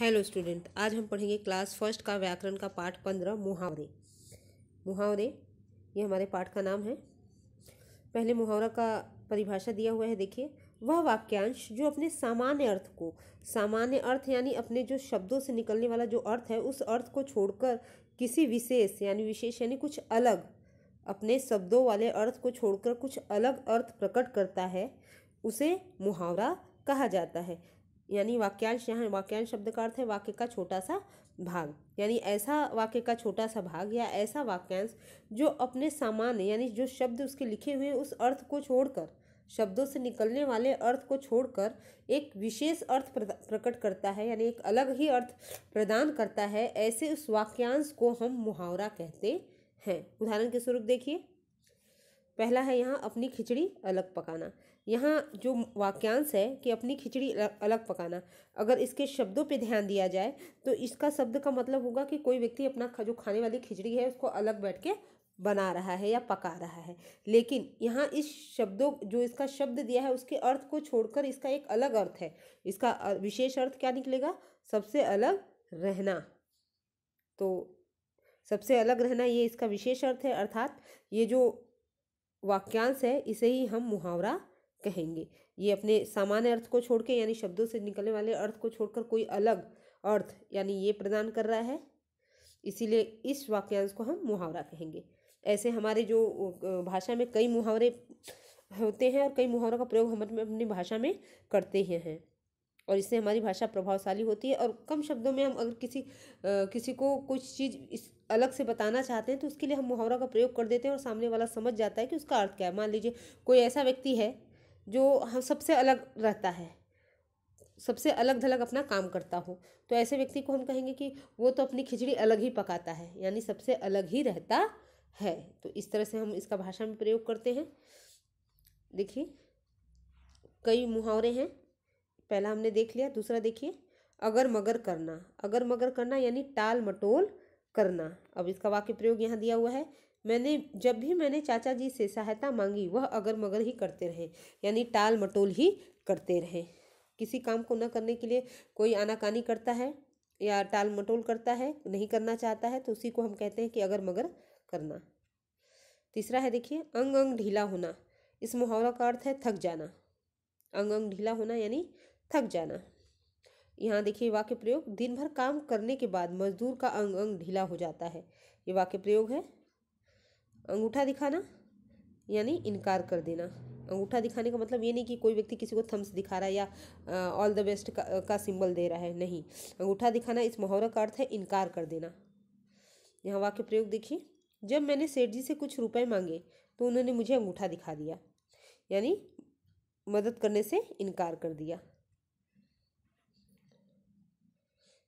hello student आज हम पढ़ेंगे क्लास फर्स्ट का व्याकरण का पाठ पंद्रह मुहावरे मुहावरे ये हमारे पाठ का नाम है पहले मुहावरा का परिभाषा दिया हुआ है देखिए वह वाक्यांश जो अपने सामान्य अर्थ को सामान्य अर्थ यानी अपने जो शब्दों से निकलने वाला जो अर्थ है उस अर्थ को छोड़कर किसी विशेष यानी विशेष यानी कुछ अलग अपने शब्दों वाले अर्थ को छोड़कर कुछ अलग अर्थ प्रकट करता है उसे मुहावरा कहा जाता है यानी वाक्यांश यहाँ वाक्यांश शब्द का अर्थ है वाक्य का छोटा सा भाग यानी ऐसा वाक्य का छोटा सा भाग या ऐसा वाक्यांश जो अपने सामान्य यानी जो शब्द उसके लिखे हुए हैं उस अर्थ को छोड़कर शब्दों से निकलने वाले अर्थ को छोड़कर एक विशेष अर्थ प्रकट करता है यानी एक अलग ही अर्थ प्रदान करता है ऐसे उस वाक्यांश को हम मुहावरा कहते हैं उदाहरण के स्वरूप देखिए पहला है यहाँ अपनी खिचड़ी अलग पकाना यहाँ जो वाक्यांश है कि अपनी खिचड़ी अलग पकाना अगर इसके शब्दों पे ध्यान दिया जाए तो इसका शब्द का मतलब होगा कि कोई व्यक्ति अपना जो खाने वाली खिचड़ी है उसको अलग बैठ के बना रहा है या पका रहा है लेकिन यहाँ इस शब्दों जो इसका शब्द दिया है उसके अर्थ को छोड़कर इसका एक अलग अर्थ है इसका विशेष अर्थ क्या निकलेगा सबसे अलग रहना तो सबसे अलग रहना ये इसका विशेष अर्थ है अर्थात ये जो वाक्यांश है इसे ही हम मुहावरा कहेंगे ये अपने सामान्य अर्थ को छोड़ के यानी शब्दों से निकलने वाले अर्थ को छोड़कर कोई अलग अर्थ यानी ये प्रदान कर रहा है इसीलिए इस वाक्यांश को हम मुहावरा कहेंगे ऐसे हमारे जो भाषा में कई मुहावरे होते हैं और कई मुहावरों का प्रयोग हम अपनी भाषा में करते ही हैं और इससे हमारी भाषा प्रभावशाली होती है और कम शब्दों में हम अगर किसी आ, किसी को कुछ चीज़ इस अलग से बताना चाहते हैं तो उसके लिए हम मुहावरा का प्रयोग कर देते हैं और सामने वाला समझ जाता है कि उसका अर्थ क्या है मान लीजिए कोई ऐसा व्यक्ति है जो हम सबसे अलग रहता है सबसे अलग थलग अपना काम करता हो तो ऐसे व्यक्ति को हम कहेंगे कि वो तो अपनी खिचड़ी अलग ही पकाता है यानी सबसे अलग ही रहता है तो इस तरह से हम इसका भाषा में प्रयोग करते हैं देखिए कई मुहावरे हैं पहला हमने देख लिया दूसरा देखिए अगर मगर करना अगर मगर करना यानी टाल मटोल करना अब इसका वाक्य प्रयोग यहाँ दिया हुआ है मैंने जब भी मैंने चाचा जी से सहायता मांगी वह अगर मगर ही करते रहे यानी टाल मटोल ही करते रहे किसी काम को न करने के लिए कोई आनाकानी करता है या टाल मटोल करता है नहीं करना चाहता है तो उसी को हम कहते हैं कि अगर मगर करना तीसरा है देखिए अंग अंग ढीला होना इस मुहावरा का अर्थ है थक जाना अंग अंग ढीला होना यानी थक जाना यहाँ देखिए वाक्य प्रयोग दिन भर काम करने के बाद मजदूर का अंग अंग ढीला हो जाता है ये वाक्य प्रयोग है अंगूठा दिखाना यानी इनकार कर देना अंगूठा दिखाने का मतलब ये नहीं कि कोई व्यक्ति किसी को थम्स दिखा रहा है या ऑल द बेस्ट का, सिंबल दे रहा है नहीं अंगूठा दिखाना इस मुहावरा का अर्थ है इनकार कर देना यहाँ वाक्य प्रयोग देखिए जब मैंने सेठ जी से कुछ रुपए मांगे तो उन्होंने मुझे अंगूठा दिखा दिया यानी मदद करने से इनकार कर दिया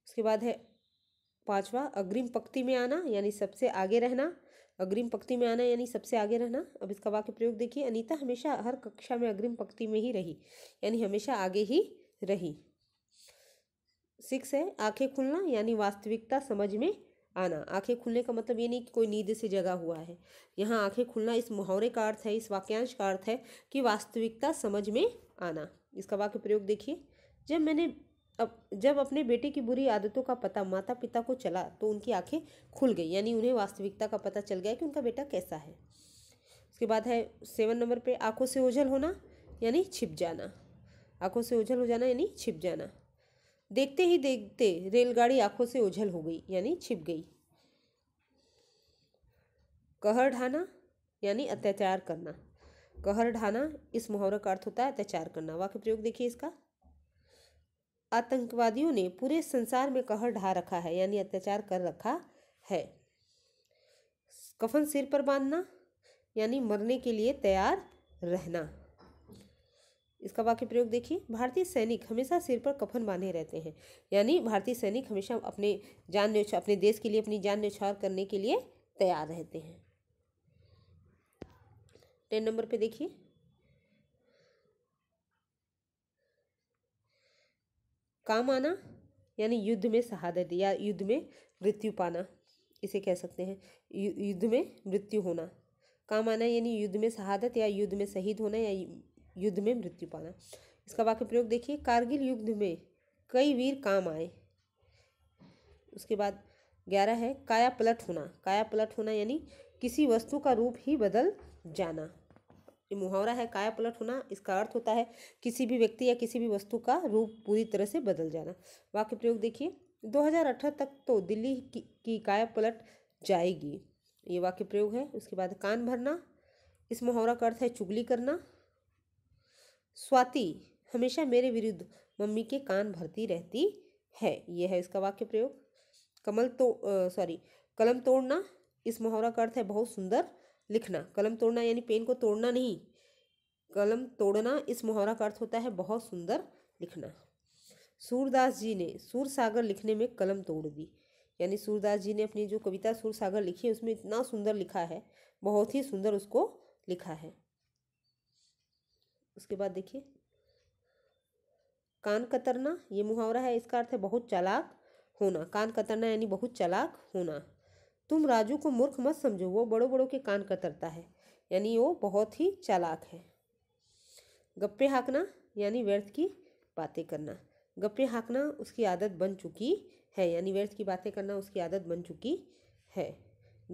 उसके बाद है पांचवा अग्रिम पंक्ति में आना यानी सबसे आगे रहना अग्रिम पंक्ति में आना यानी सबसे आगे रहना अब इसका वाक्य प्रयोग देखिए अनीता हमेशा हर कक्षा में अग्रिम पंक्ति में ही रही यानी हमेशा आगे ही रही सिक्स है आंखें खुलना यानी वास्तविकता समझ में आना आंखें खुलने का मतलब ये नहीं कि कोई नींद से जगा हुआ है यहाँ आंखें खुलना इस मुहावरे का अर्थ है इस वाक्यांश का अर्थ है कि वास्तविकता समझ में आना इसका वाक्य प्रयोग देखिए जब मैंने अब जब अपने बेटे की बुरी आदतों का पता माता पिता को चला तो उनकी आंखें खुल गई यानी उन्हें वास्तविकता का पता चल गया कि उनका बेटा कैसा है उसके बाद है सेवन नंबर पे आंखों से ओझल होना यानी छिप जाना आंखों से ओझल हो जाना यानी छिप जाना देखते ही देखते रेलगाड़ी आंखों से ओझल हो गई यानी छिप गई कहर ढाना यानी अत्याचार करना कहर ढाना इस मुहावरा का अर्थ होता है अत्याचार करना वाक्य प्रयोग देखिए इसका आतंकवादियों ने पूरे संसार में कहर ढा रखा है यानी अत्याचार कर रखा है कफन सिर पर बांधना यानी मरने के लिए तैयार रहना इसका वाक्य प्रयोग देखिए भारतीय सैनिक हमेशा सिर पर कफन बांधे रहते हैं यानी भारतीय सैनिक हमेशा अपने जान न्यौछावर अपने देश के लिए अपनी जान न्यौछावर करने के लिए तैयार रहते हैं टेन नंबर पे देखिए काम आना यानी युद्ध में शहादत या युद्ध में मृत्यु पाना इसे कह सकते हैं युद्ध में मृत्यु होना काम आना यानी युद्ध में शहादत या युद्ध में शहीद होना या युद्ध में मृत्यु पाना इसका वाक्य प्रयोग देखिए कारगिल युद्ध में कई वीर काम आए उसके बाद ग्यारह है काया पलट होना काया पलट होना यानी किसी वस्तु का रूप ही बदल जाना ये मुहावरा है काया पलट होना इसका अर्थ होता है किसी भी व्यक्ति या किसी भी वस्तु का रूप पूरी तरह से बदल जाना वाक्य प्रयोग देखिए 2018 तक तो दिल्ली की, की काया पलट जाएगी ये वाक्य प्रयोग है उसके बाद कान भरना इस मुहावरा का अर्थ है चुगली करना स्वाति हमेशा मेरे विरुद्ध मम्मी के कान भरती रहती है यह है इसका वाक्य प्रयोग कमल तो सॉरी कलम तोड़ना इस मुहावरा का अर्थ है बहुत सुंदर लिखना कलम तोड़ना यानी पेन को तोड़ना नहीं कलम तोड़ना इस मुहावरा का अर्थ होता है बहुत सुंदर लिखना सूरदास जी ने सूर सागर लिखने में कलम तोड़ दी यानी सूरदास जी ने अपनी जो कविता सूर सागर लिखी है उसमें इतना सुंदर लिखा है बहुत ही सुंदर उसको लिखा है उसके बाद देखिए कान कतरना ये मुहावरा है इसका अर्थ है बहुत चालाक होना कान कतरना यानी बहुत चालाक होना तुम राजू को मूर्ख मत समझो वो बड़ों बड़ों के कान कतरता है यानी वो बहुत ही चालाक है गप्पे हाँकना यानी व्यर्थ की बातें करना गप्पे हाँकना उसकी आदत बन चुकी है यानी व्यर्थ की बातें करना उसकी आदत बन चुकी है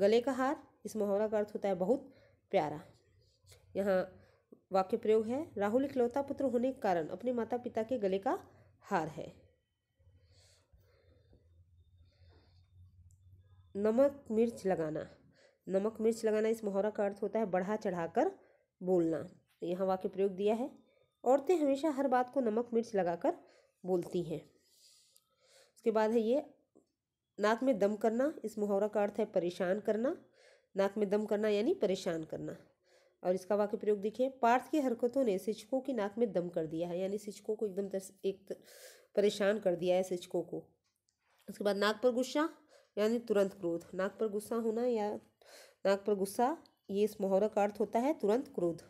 गले का हार इस मुहावरा का अर्थ होता है बहुत प्यारा यहाँ वाक्य प्रयोग है राहुल इकलौता पुत्र होने के कारण अपने माता पिता के गले का हार है नमक मिर्च लगाना नमक मिर्च लगाना इस मुहावरा का अर्थ होता है बढ़ा चढ़ाकर बोलना तो यहाँ वाक्य प्रयोग दिया है औरतें हमेशा हर बात को नमक मिर्च लगाकर बोलती हैं उसके बाद है ये नाक में दम करना इस मुहावरा का अर्थ है परेशान करना नाक में दम करना यानी परेशान करना और इसका वाक्य प्रयोग देखिए पार्थ की हरकतों ने शिक्षकों की नाक में दम कर दिया है यानी शिक्षकों को एकदम एक परेशान कर दिया है शिक्षकों को उसके बाद नाक पर गुस्सा यानी तुरंत क्रोध नाक पर गुस्सा होना या नाक पर गुस्सा ये इस मुहावरा का अर्थ होता है तुरंत क्रोध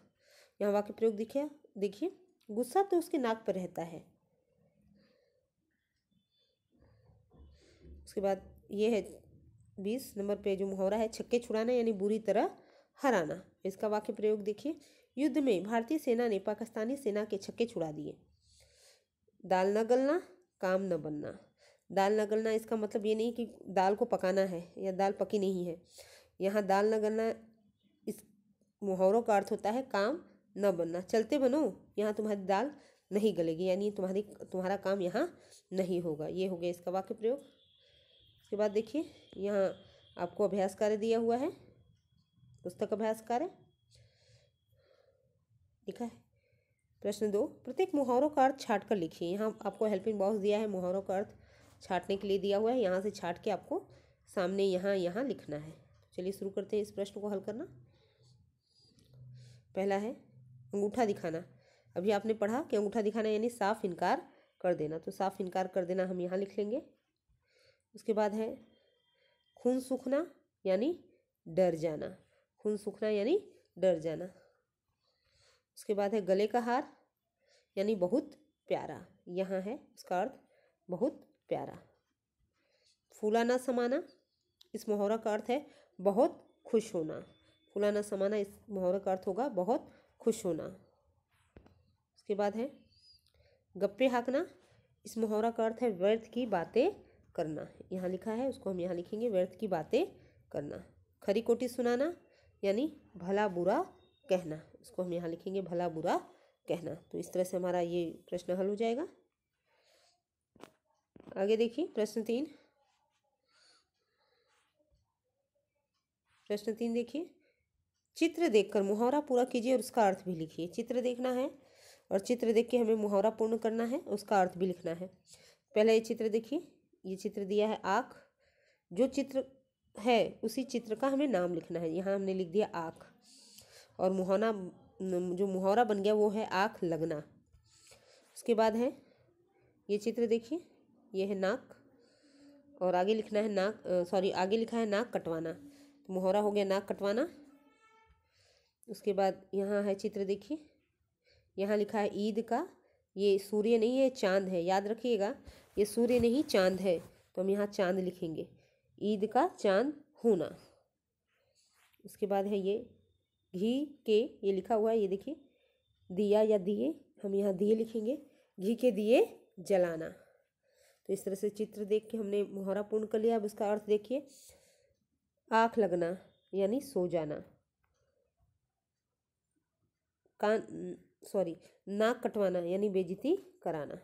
यहाँ वाक्य प्रयोग दिखे देखिए गुस्सा तो उसके नाक पर रहता है उसके बाद ये है बीस नंबर पे जो मुहावरा है छक्के छुड़ाना यानी बुरी तरह हराना इसका वाक्य प्रयोग देखिए युद्ध में भारतीय सेना ने पाकिस्तानी सेना के छक्के छुड़ा दिए दाल न गलना काम न बनना दाल न गलना इसका मतलब ये नहीं कि दाल को पकाना है या दाल पकी नहीं है यहाँ दाल न गलना इस मुहावरों का अर्थ होता है काम न बनना चलते बनो यहाँ तुम्हारी दाल नहीं गलेगी यानी तुम्हारी तुम्हारा काम यहाँ नहीं होगा ये हो गया इसका वाक्य प्रयोग उसके बाद देखिए यहाँ आपको अभ्यास कार्य दिया हुआ है पुस्तक अभ्यास कार्य लिखा है प्रश्न दो प्रत्येक मुहावरों का अर्थ छाट कर लिखिए यहाँ आपको हेल्पिंग बॉक्स दिया है मुहावरों का अर्थ छाटने के लिए दिया हुआ है यहाँ से छाट के आपको सामने यहाँ यहाँ लिखना है तो चलिए शुरू करते हैं इस प्रश्न को हल करना पहला है अंगूठा दिखाना अभी आपने पढ़ा कि अंगूठा दिखाना यानी साफ इनकार कर देना तो साफ इनकार कर देना हम यहाँ लिख लेंगे उसके बाद है खून सूखना यानी डर जाना खून सूखना यानी डर जाना उसके बाद है गले का हार यानी बहुत प्यारा यहाँ है उसका अर्थ बहुत प्यारा फूला ना समाना इस मुहावरा का अर्थ है बहुत खुश होना फूला ना समाना इस मुहावरा का अर्थ होगा बहुत खुश होना उसके बाद है गप्पे हाँकना इस मुहावरा का अर्थ है व्यर्थ की बातें करना यहाँ लिखा है उसको हम यहाँ लिखेंगे व्यर्थ की बातें करना खरी कोटी सुनाना यानी भला बुरा कहना उसको हम यहाँ लिखेंगे भला बुरा कहना तो इस तरह से हमारा ये प्रश्न हल हो जाएगा आगे देखिए प्रश्न तीन प्रश्न तीन देखिए चित्र देखकर मुहावरा पूरा कीजिए और उसका अर्थ भी लिखिए चित्र देखना है और चित्र देख के हमें मुहावरा पूर्ण करना है उसका अर्थ भी लिखना है पहले ये चित्र देखिए ये चित्र दिया है आँख जो चित्र है उसी चित्र का हमें नाम लिखना है यहाँ हमने लिख दिया आँख और मुहाना जो मुहावरा बन गया वो है आँख लगना उसके बाद है ये चित्र देखिए ये है नाक और आगे लिखना है नाक सॉरी आगे लिखा है नाक कटवाना तो मोहरा हो गया नाक कटवाना उसके बाद यहाँ है चित्र देखिए यहाँ लिखा है ईद का ये सूर्य नहीं है चांद है याद रखिएगा ये सूर्य नहीं चांद है तो हम यहाँ चांद लिखेंगे ईद का चांद होना उसके बाद है ये घी के ये लिखा हुआ है ये देखिए दिया या दिए हम यहाँ दिए लिखेंगे घी के दिए जलाना तो इस तरह से चित्र देख के हमने मुहावरा पूर्ण कर लिया अब उसका अर्थ देखिए आँख लगना यानी सो जाना कान सॉरी नाक कटवाना यानी बेजती कराना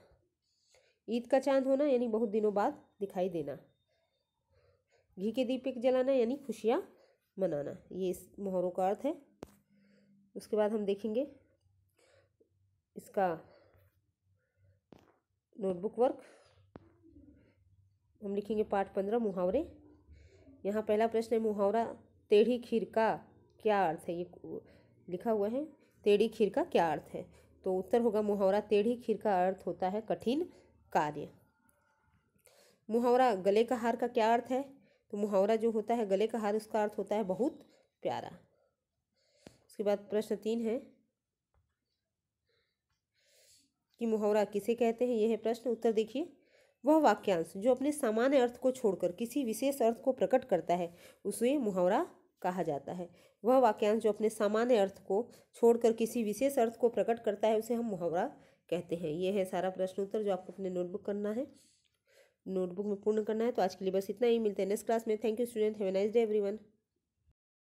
ईद का चांद होना यानी बहुत दिनों बाद दिखाई देना घी के दीपक जलाना यानी खुशियाँ मनाना ये इस मोहरों का अर्थ है उसके बाद हम देखेंगे इसका नोटबुक वर्क हम लिखेंगे पाठ पंद्रह मुहावरे यहाँ पहला प्रश्न है मुहावरा टेढ़ी खीर का क्या अर्थ है ये लिखा हुआ है टेढ़ी खीर का क्या अर्थ है तो उत्तर होगा मुहावरा टेढ़ी खीर का अर्थ होता है कठिन कार्य मुहावरा गले का हार का क्या अर्थ है तो मुहावरा जो होता है गले का हार उसका अर्थ होता है बहुत प्यारा उसके बाद प्रश्न तीन है कि मुहावरा किसे कहते हैं यह है प्रश्न उत्तर देखिए वह वाक्यांश जो अपने सामान्य अर्थ को छोड़कर किसी विशेष अर्थ को प्रकट करता है उसे मुहावरा कहा जाता है वह वाक्यांश जो अपने सामान्य अर्थ को छोड़कर किसी विशेष अर्थ को प्रकट करता है उसे हम मुहावरा कहते हैं यह है सारा प्रश्न उत्तर जो आपको अपने नोटबुक करना है नोटबुक में पूर्ण करना है तो आज के लिए बस इतना ही मिलते हैं नेक्स्ट क्लास में thank you student have a nice day everyone